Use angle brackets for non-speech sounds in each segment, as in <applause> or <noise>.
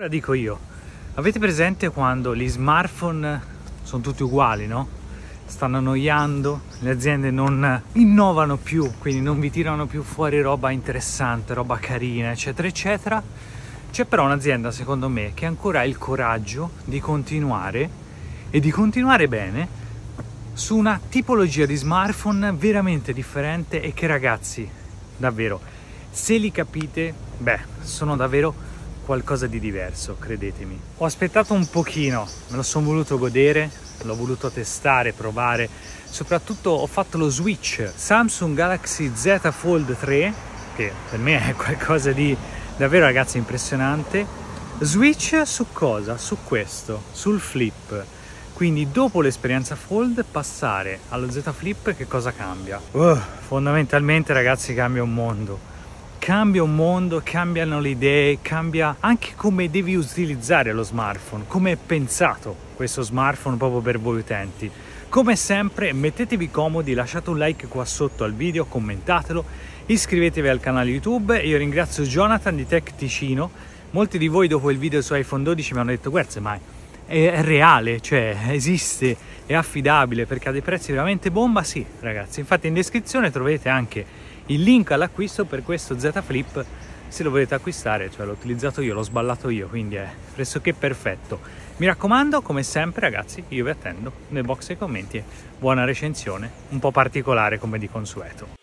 Ora dico io, avete presente quando gli smartphone sono tutti uguali, no? Stanno annoiando, le aziende non innovano più, quindi non vi tirano più fuori roba interessante, roba carina, eccetera, eccetera. C'è però un'azienda, secondo me, che ancora ha il coraggio di continuare e di continuare bene su una tipologia di smartphone veramente differente e che ragazzi, davvero, se li capite, beh, sono davvero qualcosa di diverso, credetemi. Ho aspettato un pochino, me lo sono voluto godere, l'ho voluto testare, provare, soprattutto ho fatto lo switch Samsung Galaxy Z Fold 3, che per me <laughs> è qualcosa di davvero ragazzi impressionante. Switch su cosa? Su questo, sul flip. Quindi dopo l'esperienza Fold passare allo Z Flip che cosa cambia? Uh, fondamentalmente ragazzi cambia un mondo cambia un mondo, cambiano le idee, cambia anche come devi utilizzare lo smartphone, come è pensato questo smartphone proprio per voi utenti. Come sempre mettetevi comodi, lasciate un like qua sotto al video, commentatelo, iscrivetevi al canale YouTube. Io ringrazio Jonathan di Tech Ticino. Molti di voi dopo il video su iPhone 12 mi hanno detto guarda mai è reale, cioè esiste, è affidabile perché ha dei prezzi veramente bomba, sì ragazzi. Infatti in descrizione troverete anche il link all'acquisto per questo Z Flip, se lo volete acquistare, cioè l'ho utilizzato io, l'ho sballato io, quindi è pressoché perfetto. Mi raccomando, come sempre ragazzi, io vi attendo nel box dei commenti e buona recensione, un po' particolare come di consueto.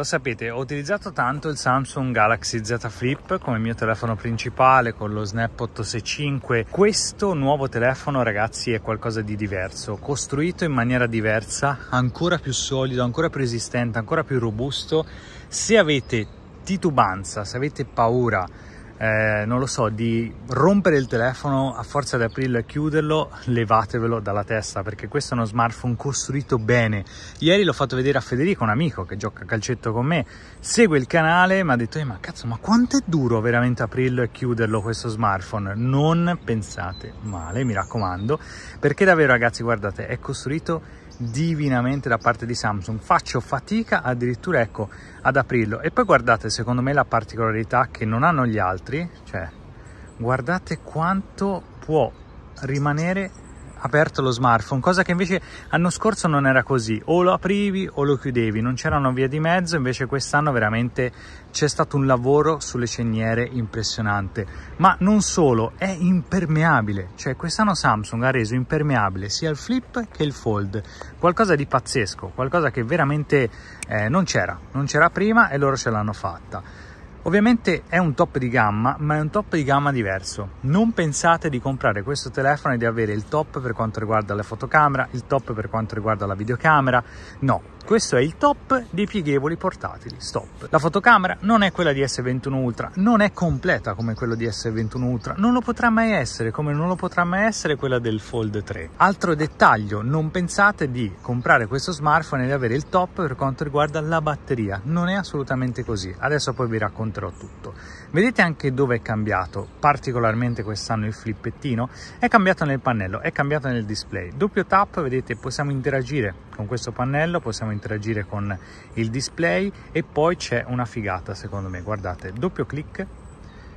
lo sapete, ho utilizzato tanto il Samsung Galaxy Z Flip come mio telefono principale con lo Snap 865. Questo nuovo telefono, ragazzi, è qualcosa di diverso, costruito in maniera diversa, ancora più solido, ancora più resistente, ancora più robusto. Se avete titubanza, se avete paura eh, non lo so, di rompere il telefono a forza di aprirlo e chiuderlo, levatevelo dalla testa perché questo è uno smartphone costruito bene. Ieri l'ho fatto vedere a Federico, un amico che gioca a calcetto con me, segue il canale, mi ha detto, eh, ma cazzo, ma quanto è duro veramente aprirlo e chiuderlo questo smartphone? Non pensate male, mi raccomando, perché davvero ragazzi, guardate, è costruito bene divinamente da parte di Samsung faccio fatica addirittura ecco ad aprirlo e poi guardate secondo me la particolarità che non hanno gli altri cioè guardate quanto può rimanere aperto lo smartphone, cosa che invece l'anno scorso non era così, o lo aprivi o lo chiudevi, non c'erano vie di mezzo, invece quest'anno veramente c'è stato un lavoro sulle ceniere impressionante, ma non solo, è impermeabile, cioè quest'anno Samsung ha reso impermeabile sia il flip che il fold, qualcosa di pazzesco, qualcosa che veramente eh, non c'era, non c'era prima e loro ce l'hanno fatta. Ovviamente è un top di gamma, ma è un top di gamma diverso. Non pensate di comprare questo telefono e di avere il top per quanto riguarda la fotocamera, il top per quanto riguarda la videocamera. No, questo è il top dei pieghevoli portatili, stop. La fotocamera non è quella di S21 Ultra, non è completa come quella di S21 Ultra, non lo potrà mai essere come non lo potrà mai essere quella del Fold 3. Altro dettaglio, non pensate di comprare questo smartphone e di avere il top per quanto riguarda la batteria, non è assolutamente così. Adesso poi vi racconto racconterò tutto. Vedete anche dove è cambiato, particolarmente quest'anno il flippettino? È cambiato nel pannello, è cambiato nel display. Doppio tap, vedete, possiamo interagire con questo pannello, possiamo interagire con il display e poi c'è una figata secondo me, guardate, doppio clic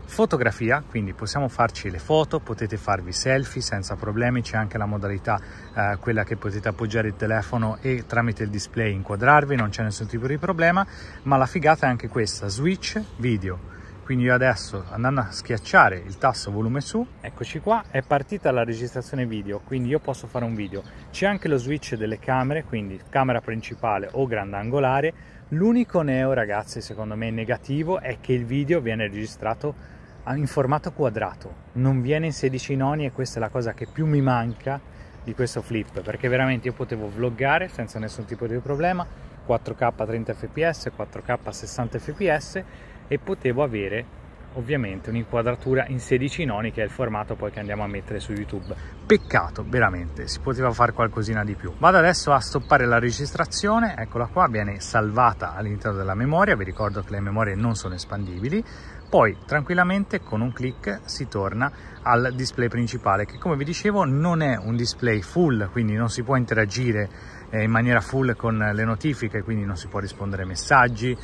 Fotografia, quindi possiamo farci le foto, potete farvi selfie senza problemi, c'è anche la modalità eh, quella che potete appoggiare il telefono e tramite il display inquadrarvi, non c'è nessun tipo di problema, ma la figata è anche questa, switch video. Quindi io adesso andando a schiacciare il tasto volume su, eccoci qua, è partita la registrazione video, quindi io posso fare un video. C'è anche lo switch delle camere, quindi camera principale o grandangolare, L'unico neo, ragazzi, secondo me negativo è che il video viene registrato ah, in formato quadrato, non viene in 16 noni e questa è la cosa che più mi manca di questo flip, perché veramente io potevo vloggare senza nessun tipo di problema, 4K 30 fps, 4K 60 fps e potevo avere ovviamente un'inquadratura in 16 noni che è il formato poi che andiamo a mettere su YouTube. Peccato, veramente, si poteva fare qualcosina di più. Vado adesso a stoppare la registrazione, eccola qua, viene salvata all'interno della memoria, vi ricordo che le memorie non sono espandibili, poi tranquillamente con un clic si torna al display principale che come vi dicevo non è un display full, quindi non si può interagire eh, in maniera full con le notifiche, quindi non si può rispondere ai messaggi,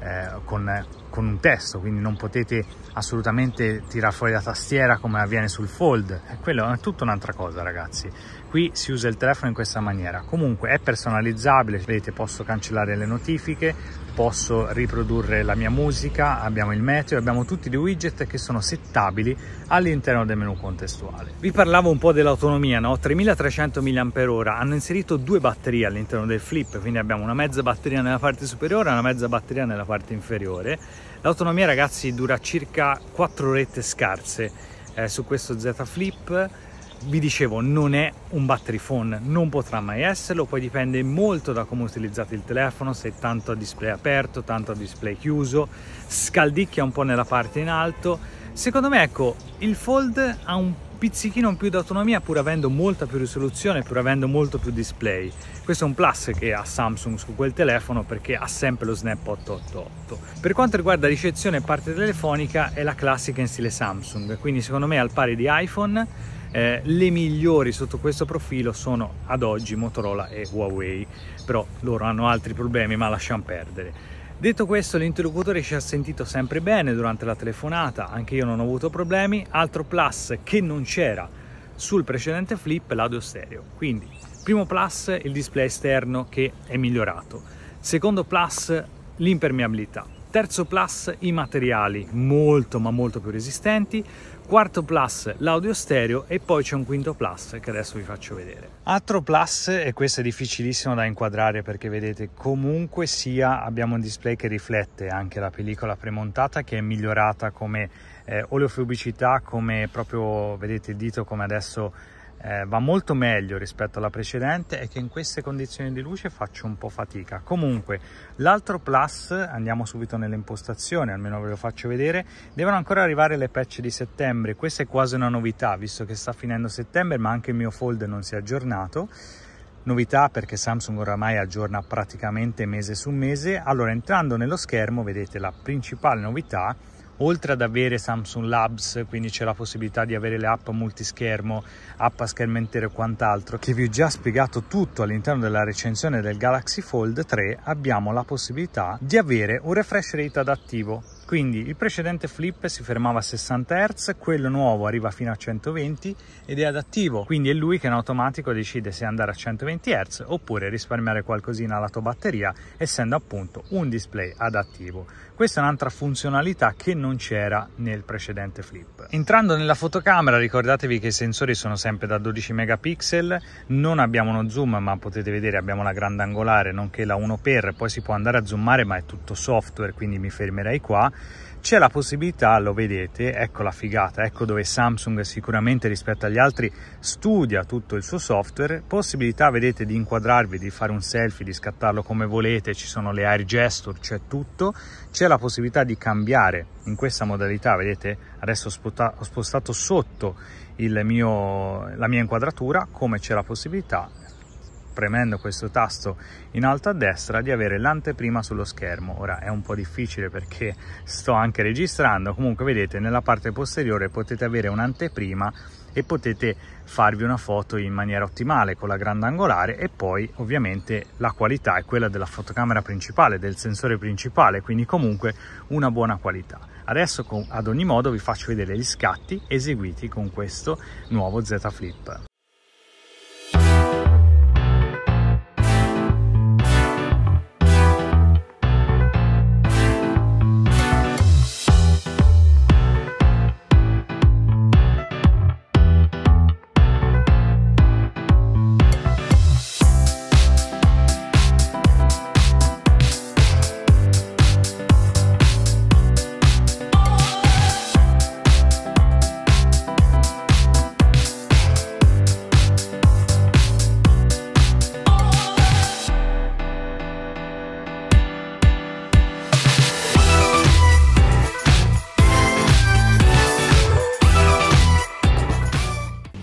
eh, con con un testo, quindi non potete assolutamente tirar fuori la tastiera come avviene sul fold, eh, quello è tutta un'altra cosa ragazzi, qui si usa il telefono in questa maniera, comunque è personalizzabile, vedete posso cancellare le notifiche, posso riprodurre la mia musica, abbiamo il meteo, abbiamo tutti i widget che sono settabili all'interno del menu contestuale. Vi parlavo un po' dell'autonomia, no? 3300 mAh, hanno inserito due batterie all'interno del flip, quindi abbiamo una mezza batteria nella parte superiore e una mezza batteria nella parte inferiore L'autonomia ragazzi dura circa 4 orette scarse eh, su questo Z Flip, vi dicevo non è un battery phone, non potrà mai esserlo, poi dipende molto da come utilizzate il telefono, se è tanto a display aperto, tanto a display chiuso, scaldicchia un po' nella parte in alto. Secondo me ecco, il Fold ha un pizzichino in più di autonomia pur avendo molta più risoluzione, pur avendo molto più display. Questo è un plus che ha Samsung su quel telefono perché ha sempre lo Snap 888. Per quanto riguarda ricezione e parte telefonica è la classica in stile Samsung, quindi secondo me al pari di iPhone eh, le migliori sotto questo profilo sono ad oggi Motorola e Huawei, però loro hanno altri problemi ma lasciamo perdere. Detto questo, l'interlocutore ci ha sentito sempre bene durante la telefonata, anche io non ho avuto problemi. Altro plus che non c'era sul precedente flip, l'audio stereo. Quindi, primo plus, il display esterno che è migliorato. Secondo plus, l'impermeabilità. Terzo plus, i materiali molto ma molto più resistenti quarto plus l'audio stereo e poi c'è un quinto plus che adesso vi faccio vedere. Altro plus, e questo è difficilissimo da inquadrare perché vedete comunque sia abbiamo un display che riflette anche la pellicola premontata che è migliorata come eh, oleofobicità, come proprio vedete il dito come adesso eh, va molto meglio rispetto alla precedente e che in queste condizioni di luce faccio un po' fatica. Comunque l'altro plus, andiamo subito nelle impostazioni, almeno ve lo faccio vedere, devono ancora arrivare le patch di settembre, questa è quasi una novità visto che sta finendo settembre ma anche il mio fold non si è aggiornato novità perché Samsung oramai aggiorna praticamente mese su mese. Allora, entrando nello schermo, vedete la principale novità oltre ad avere Samsung Labs, quindi c'è la possibilità di avere le app multischermo, app a schermo intero e quant'altro, che vi ho già spiegato tutto all'interno della recensione del Galaxy Fold 3, abbiamo la possibilità di avere un refresh rate adattivo. Quindi il precedente flip si fermava a 60 Hz, quello nuovo arriva fino a 120 ed è adattivo, quindi è lui che in automatico decide se andare a 120 Hz oppure risparmiare qualcosina alla tua batteria, essendo appunto un display adattivo. Questa è un'altra funzionalità che non c'era nel precedente flip. Entrando nella fotocamera ricordatevi che i sensori sono sempre da 12 megapixel, non abbiamo uno zoom ma potete vedere abbiamo la grande angolare nonché la 1x, poi si può andare a zoomare ma è tutto software quindi mi fermerei qua c'è la possibilità, lo vedete, ecco la figata, ecco dove Samsung sicuramente rispetto agli altri studia tutto il suo software, possibilità vedete di inquadrarvi, di fare un selfie, di scattarlo come volete, ci sono le air gesture, c'è tutto, c'è la possibilità di cambiare in questa modalità, vedete adesso ho spostato sotto mio, la mia inquadratura, come c'è la possibilità premendo questo tasto in alto a destra di avere l'anteprima sullo schermo ora è un po' difficile perché sto anche registrando comunque vedete nella parte posteriore potete avere un'anteprima e potete farvi una foto in maniera ottimale con la grandangolare e poi ovviamente la qualità è quella della fotocamera principale, del sensore principale, quindi comunque una buona qualità. Adesso ad ogni modo vi faccio vedere gli scatti eseguiti con questo nuovo Z Flip.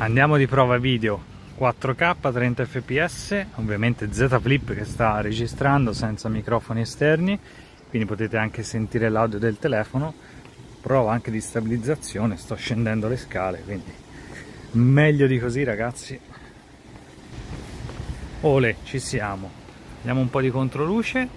Andiamo di prova video 4K 30 fps, ovviamente Z Flip che sta registrando senza microfoni esterni, quindi potete anche sentire l'audio del telefono. Prova anche di stabilizzazione, sto scendendo le scale, quindi meglio di così ragazzi. Ole, ci siamo. Diamo un po' di controluce.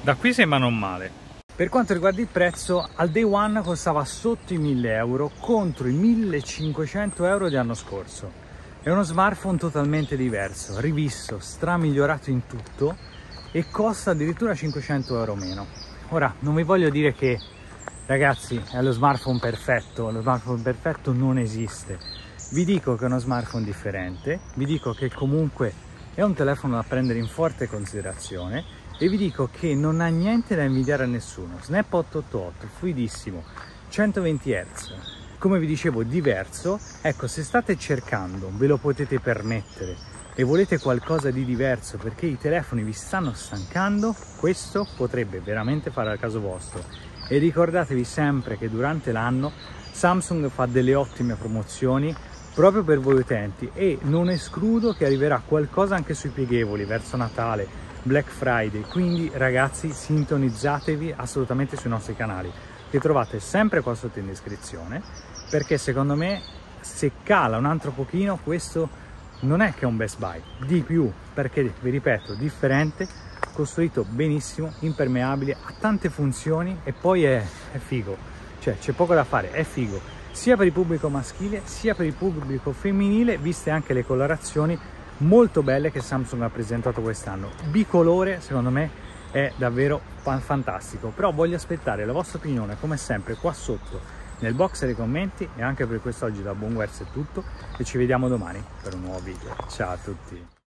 Da qui sembra non male, per quanto riguarda il prezzo, al day one costava sotto i 1000 euro contro i 1500 euro dell'anno scorso. È uno smartphone totalmente diverso, rivisto, stramigliorato in tutto e costa addirittura 500 euro meno. Ora, non vi voglio dire che ragazzi è lo smartphone perfetto, lo smartphone perfetto non esiste. Vi dico che è uno smartphone differente, vi dico che comunque è un telefono da prendere in forte considerazione e vi dico che non ha niente da invidiare a nessuno. Snap 888, fluidissimo, 120 Hz. Come vi dicevo, diverso. Ecco, se state cercando, ve lo potete permettere e volete qualcosa di diverso perché i telefoni vi stanno stancando, questo potrebbe veramente fare al caso vostro. E ricordatevi sempre che durante l'anno Samsung fa delle ottime promozioni proprio per voi utenti e non escludo che arriverà qualcosa anche sui pieghevoli verso Natale Black Friday, quindi ragazzi sintonizzatevi assolutamente sui nostri canali, che trovate sempre qua sotto in descrizione, perché secondo me se cala un altro pochino questo non è che è un best buy, di più, perché vi ripeto, differente, costruito benissimo, impermeabile, ha tante funzioni e poi è, è figo, cioè c'è poco da fare, è figo, sia per il pubblico maschile sia per il pubblico femminile, viste anche le colorazioni molto belle che Samsung ha presentato quest'anno. Bicolore, secondo me, è davvero fantastico. Però voglio aspettare la vostra opinione, come sempre, qua sotto nel box dei commenti e anche per quest'oggi da Buon Guerzo è tutto e ci vediamo domani per un nuovo video. Ciao a tutti!